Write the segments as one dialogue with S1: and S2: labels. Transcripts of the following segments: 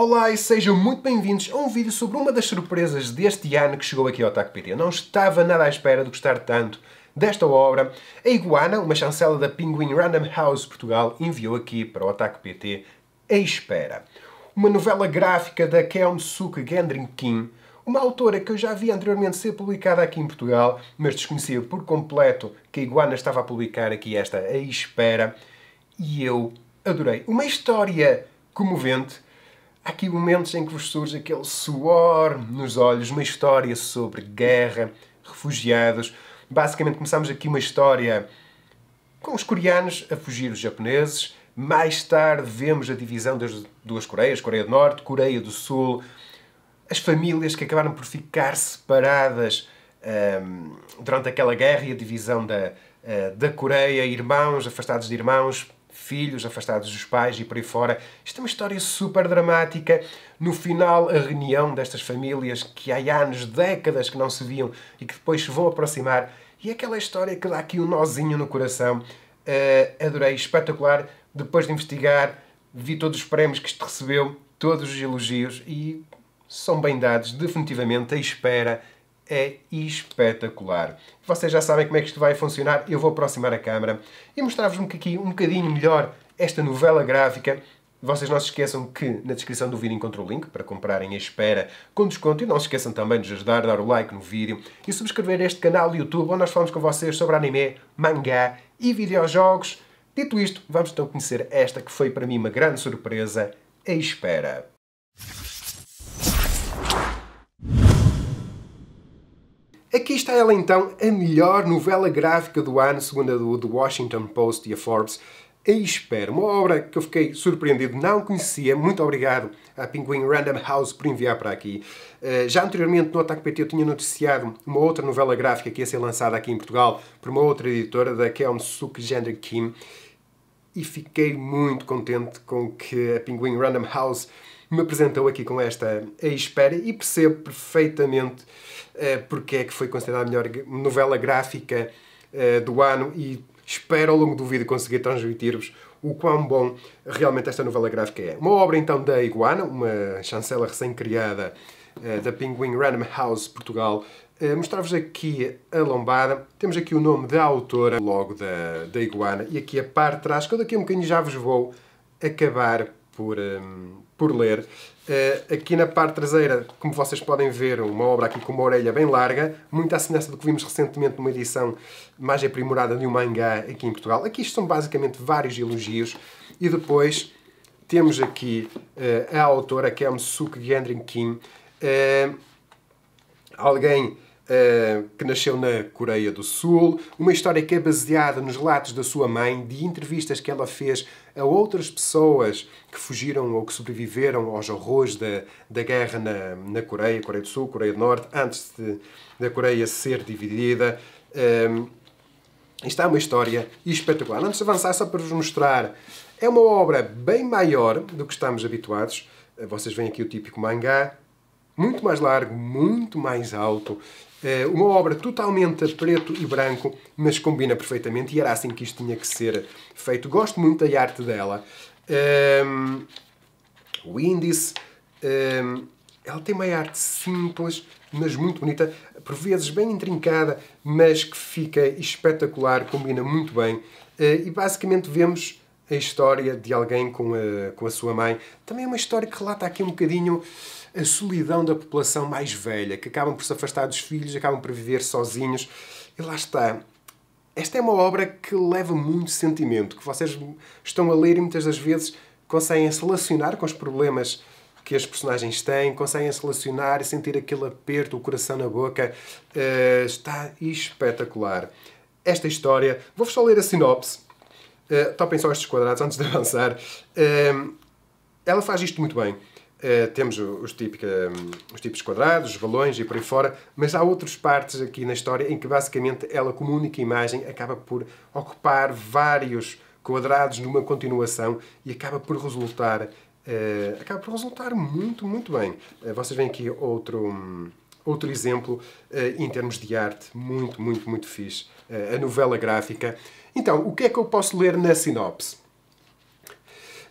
S1: Olá e sejam muito bem-vindos a um vídeo sobre uma das surpresas deste ano que chegou aqui ao TACPT. Eu não estava nada à espera de gostar tanto desta obra. A Iguana, uma chancela da Penguin Random House Portugal, enviou aqui para o PT A Espera. Uma novela gráfica da Kelmsuk Gendrin Kim, uma autora que eu já vi anteriormente ser publicada aqui em Portugal, mas desconhecia por completo que a Iguana estava a publicar aqui esta A Espera, e eu adorei. Uma história comovente, Há aqui momentos em que vos surge aquele suor nos olhos, uma história sobre guerra, refugiados. Basicamente, começamos aqui uma história com os coreanos a fugir dos japoneses. Mais tarde, vemos a divisão das duas Coreias, Coreia do Norte, Coreia do Sul. As famílias que acabaram por ficar separadas um, durante aquela guerra e a divisão da, uh, da Coreia, irmãos afastados de irmãos, filhos afastados dos pais e por aí fora. Isto é uma história super dramática. No final, a reunião destas famílias que há anos, décadas que não se viam e que depois se vão aproximar. E é aquela história que dá aqui um nozinho no coração. Uh, adorei, espetacular. Depois de investigar, vi todos os prémios que isto recebeu, todos os elogios e são bem dados, definitivamente, à espera é espetacular. Vocês já sabem como é que isto vai funcionar, eu vou aproximar a câmera e mostrar-vos aqui um bocadinho melhor esta novela gráfica. Vocês não se esqueçam que na descrição do vídeo encontro o link para comprarem a espera com desconto e não se esqueçam também de nos ajudar a dar o like no vídeo e subscrever este canal do YouTube onde nós falamos com vocês sobre anime, mangá e videojogos. Dito isto, vamos então conhecer esta que foi para mim uma grande surpresa, a espera. Aqui está ela então, a melhor novela gráfica do ano, segundo a do Washington Post e a Forbes. A espero. uma obra que eu fiquei surpreendido, não conhecia. Muito obrigado à Penguin Random House por enviar para aqui. Eh, já anteriormente no Ataque PT eu tinha noticiado uma outra novela gráfica que ia ser lançada aqui em Portugal por uma outra editora, da Kelm Suk Gender Kim e fiquei muito contente com que a Penguin Random House me apresentou aqui com esta A Espera e percebo perfeitamente uh, porque é que foi considerada a melhor novela gráfica uh, do ano e espero ao longo do vídeo conseguir transmitir-vos o quão bom realmente esta novela gráfica é. Uma obra então da Iguana, uma chancela recém-criada eh, da Penguin Random House Portugal. Eh, mostrar-vos aqui a lombada. Temos aqui o nome da autora, logo da, da iguana, e aqui a parte de trás, que eu daqui a um bocadinho já vos vou acabar por, um, eh, por ler. Uh, aqui na parte traseira, como vocês podem ver, uma obra aqui com uma orelha bem larga, muito à semelhança do que vimos recentemente numa edição mais aprimorada de um mangá aqui em Portugal. Aqui isto são basicamente vários elogios. E depois temos aqui uh, a autora, que é a Musuke Gendrin Kim. É, alguém é, que nasceu na Coreia do Sul, uma história que é baseada nos relatos da sua mãe, de entrevistas que ela fez a outras pessoas que fugiram ou que sobreviveram aos horrores da, da guerra na, na Coreia, Coreia do Sul, Coreia do Norte, antes de, da Coreia ser dividida. Um, é, isto é uma história espetacular. Antes de avançar, só para vos mostrar, é uma obra bem maior do que estamos habituados. Vocês veem aqui o típico mangá, muito mais largo, muito mais alto. Eh, uma obra totalmente a preto e branco, mas combina perfeitamente e era assim que isto tinha que ser feito. Gosto muito da arte dela. Ehm, o índice. Ehm, ela tem uma arte simples, mas muito bonita, por vezes bem intrincada, mas que fica espetacular, combina muito bem. Eh, e basicamente vemos a história de alguém com a, com a sua mãe. Também é uma história que relata aqui um bocadinho a solidão da população mais velha, que acabam por se afastar dos filhos, acabam por viver sozinhos. E lá está. Esta é uma obra que leva muito sentimento, que vocês estão a ler e muitas das vezes conseguem se relacionar com os problemas que as personagens têm, conseguem se relacionar e sentir aquele aperto, o coração na boca. Uh, está espetacular. Esta história, vou-vos só ler a sinopse. Uh, topem só estes quadrados antes de avançar. Uh, ela faz isto muito bem. Eh, temos os, típicos hum, os tipos quadrados, os balões e por aí fora, mas há outras partes aqui na história em que basicamente ela, como única imagem, acaba por ocupar vários quadrados numa continuação e acaba por resultar, uh, acaba por resultar muito, muito bem. Uh, vocês veem aqui outro, um, outro exemplo em termos de arte, muito, muito, muito fixe, a novela gráfica. Então, o que é que eu posso ler na sinopse?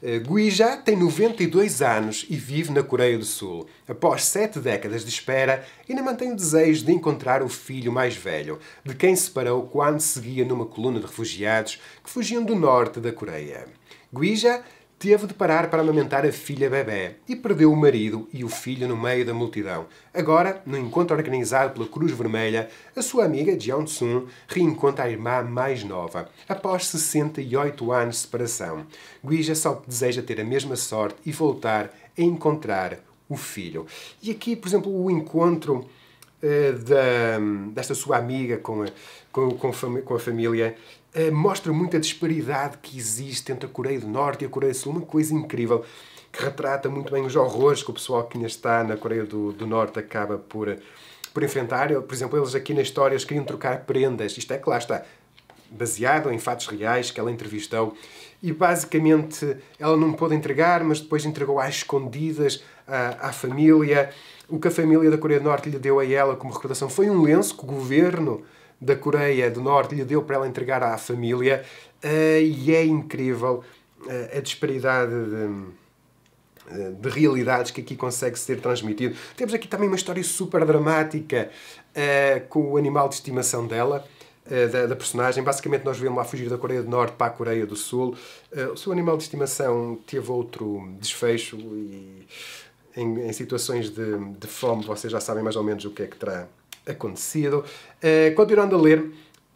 S1: Eh, Gui tem 92 anos e vive na Coreia do Sul. Após sete décadas de espera, ainda mantém o desejo de encontrar o filho mais velho, de quem se separou quando seguia numa coluna de refugiados que fugiam do norte da Coreia. Guija Teve de parar para amamentar a filha bebé e perdeu o marido e o filho no meio da multidão. Agora, no encontro organizado pela Cruz Vermelha, a sua amiga Jeon Sun reencontra a irmã mais nova, após 68 anos de separação. Guija só deseja ter a mesma sorte e voltar a encontrar o filho. E aqui, por exemplo, o encontro uh, da, desta sua amiga com a, com, com, com a família eh, mostra muito a disparidade que existe entre a Coreia do Norte e a Coreia do Sul, uma coisa incrível que retrata muito bem os horrores que o pessoal que ainda está na Coreia do, do Norte acaba por, por enfrentar. Por exemplo, eles aqui na história queriam trocar prendas. Isto é que lá está baseado em fatos reais que ela entrevistou. E basicamente ela não pôde entregar, mas depois entregou às escondidas à, à, família. O que a família da Coreia do Norte lhe deu a ela como recordação foi um lenço que o governo da Coreia do Norte lhe deu para ela entregar à família. Eh, e é incrível eh, a disparidade de de realidades que aqui consegue ser transmitido. Temos aqui também uma história super dramática eh, com o animal de estimação dela, da, da, personagem. Basicamente, nós vemos lá fugir da Coreia do Norte para a Coreia do Sul. Uh, o seu animal de estimação teve outro desfecho e em, em situações de, de fome vocês já sabem mais ou menos o que é que terá acontecido. Uh, continuando a ler,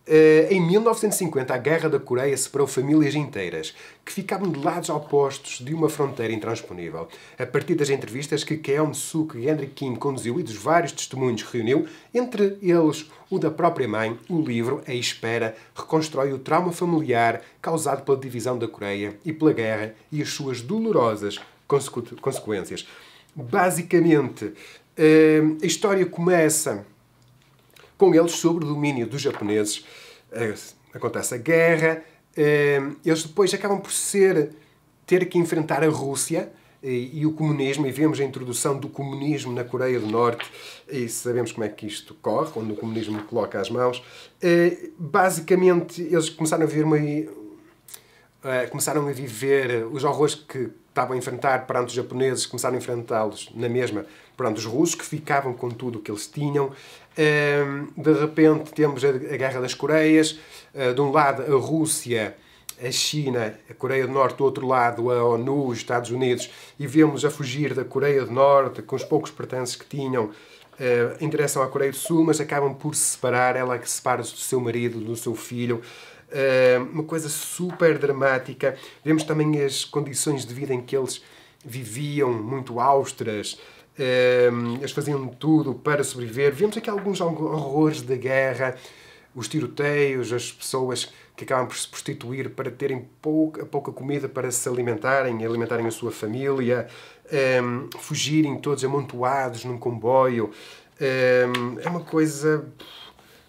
S1: Uh, em 1950, a Guerra da Coreia separou famílias inteiras que ficavam de lados opostos de uma fronteira intransponível. A partir das entrevistas que Keon Suk e Henry Kim conduziu e dos vários testemunhos que reuniu, entre eles o da própria mãe, o livro A Espera reconstrói o trauma familiar causado pela divisão da Coreia e pela guerra e as suas dolorosas consequências. Basicamente, uh, a história começa com eles sobre o domínio dos japoneses. Eh, acontece a guerra, eh, eles depois acabam por ser, ter que enfrentar a Rússia e o comunismo, e vemos a introdução do comunismo na Coreia do Norte, e sabemos como é que isto corre, quando o comunismo coloca as mãos. Eh, basicamente, eles começaram a viver uma, começaram a viver os horrores que estavam a enfrentar perante os japoneses, começaram a enfrentá-los na mesma perante os russos, que ficavam com tudo o que eles tinham, de repente temos a Guerra das Coreias, ah, de um lado a Rússia, a China, a Coreia do Norte, do outro lado a ONU, os Estados Unidos, e vemos a fugir da Coreia do Norte, com os poucos pertences que tinham, ah, em direção à Coreia do Sul, mas acabam por se separar, ela que separa-se do seu marido, do seu filho, ah, uma coisa super dramática. Vemos também as condições de vida em que eles viviam, muito austras, Ehm, eles faziam tudo para sobreviver. Vimos aqui alguns horrores da guerra, os tiroteios, as pessoas que acabam por se prostituir para terem pouca, pouca comida para se alimentarem e alimentarem a sua família, um, ehm, fugirem todos amontoados num comboio. Um, ehm, é uma coisa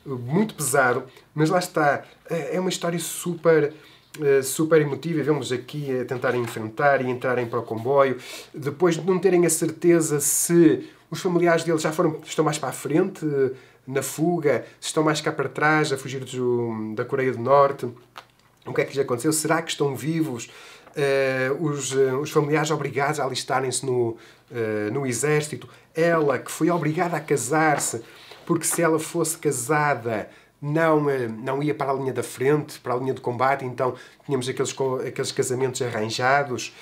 S1: muito pesado, mas lá está. É, é uma história super eh, super emotiva e vemos aqui a tentarem enfrentar e entrarem para o comboio, depois de não terem a certeza se os familiares deles já foram, estão mais para a frente eh, na fuga, se estão mais cá para trás a fugir do, da Coreia do Norte, o que é que lhes aconteceu, será que estão vivos? Uh, os, uh, os, familiares obrigados a alistarem-se no, uh, no exército, ela que foi obrigada a casar-se, porque se ela fosse casada não, eh, não ia para a linha da frente, para a linha de combate, então tínhamos aqueles, aqueles casamentos arranjados.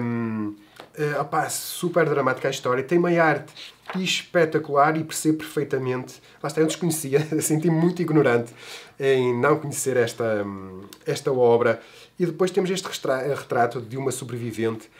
S1: Um, uh, eh, opa, super dramática a história, tem uma arte espetacular e percebo perfeitamente. Lá está, eu desconhecia, senti-me muito ignorante em não conhecer esta, hum, esta obra. E depois temos este retrato de uma sobrevivente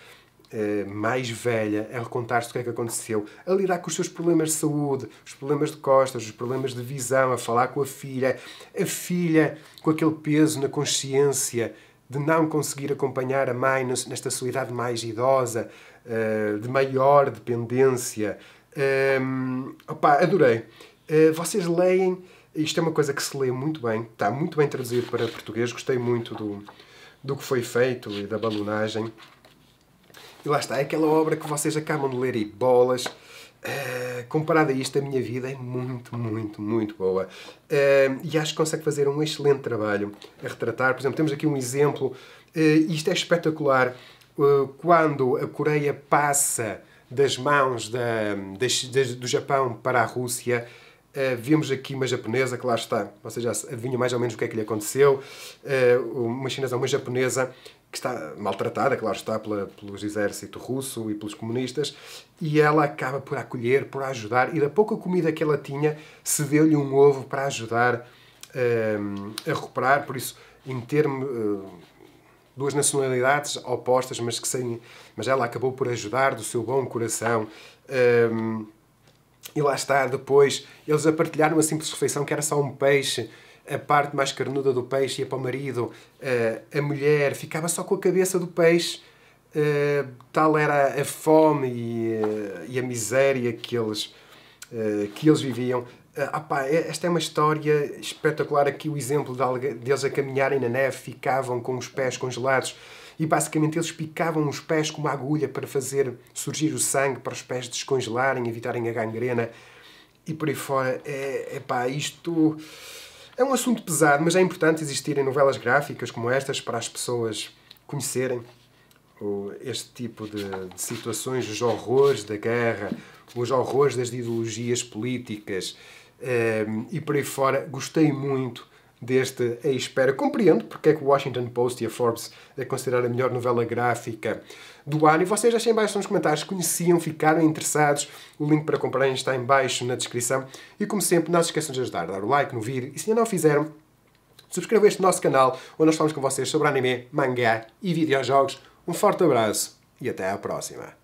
S1: eh, mais velha a recontar-se o que é que aconteceu, a lidar com os seus problemas de saúde, os problemas de costas, os problemas de visão, a falar com a filha, a filha com aquele peso na consciência de não conseguir acompanhar a mãe nesta sua idade mais idosa, eh, de maior dependência. Um, ehm, opa, adorei. Eh, vocês leem, isto é uma coisa que se lê muito bem, está muito bem traduzido para português, gostei muito do, do que foi feito e da balonagem. E lá está, é aquela obra que vocês acabam de ler e bolas. Uh, eh, comparado a isto, a minha vida é muito, muito, muito boa. Uh, e acho que consegue fazer um excelente trabalho a retratar. Por exemplo, temos aqui um exemplo. Uh, isto é espetacular. quando a Coreia passa das mãos da, das, das, do Japão para a Rússia, Uh, vimos aqui uma japonesa que lá está, vocês já vinha mais ou menos o que é que lhe aconteceu. Uh, uma chinesa, uma japonesa que está maltratada, claro está, pela, pelos exército russo e pelos comunistas, e ela acaba por acolher, por ajudar, e da pouca comida que ela tinha, cedeu lhe um ovo para ajudar uh, a recuperar, por isso, em termo duas nacionalidades opostas, mas que sem, mas ela acabou por ajudar do seu bom coração. E lá está, depois, eles a partilhar uma simples refeição que era só um peixe, a parte mais carnuda do peixe ia para o marido, eh, a mulher ficava só com a cabeça do peixe, eh, tal era a fome e, eh, a miséria que eles, que eles viviam. Ah, pá, é, esta é uma história espetacular, aqui o exemplo deles a caminharem na neve, ficavam com os pés congelados, e basicamente eles picavam os pés com uma agulha para fazer surgir o sangue, para os pés descongelarem, evitarem a gangrena e por aí fora. É, é pá, isto é um assunto pesado, mas é importante existirem novelas gráficas como estas para as pessoas conhecerem este tipo de, de situações, os horrores da guerra, os horrores das ideologias políticas eh, e por aí fora. Gostei muito deste A Espera. Compreendo porque é que o Washington Post e a Forbes é considerar a melhor novela gráfica do ano. E vocês deixem embaixo nos comentários conheciam, ficaram interessados. O link para comprarem está embaixo na descrição. E como sempre, não se esqueçam de ajudar, dar o like no vídeo. E se ainda não fizeram, subscrevam este nosso canal, onde nós falamos com vocês sobre anime, mangá e videojogos. Um forte abraço e até à próxima.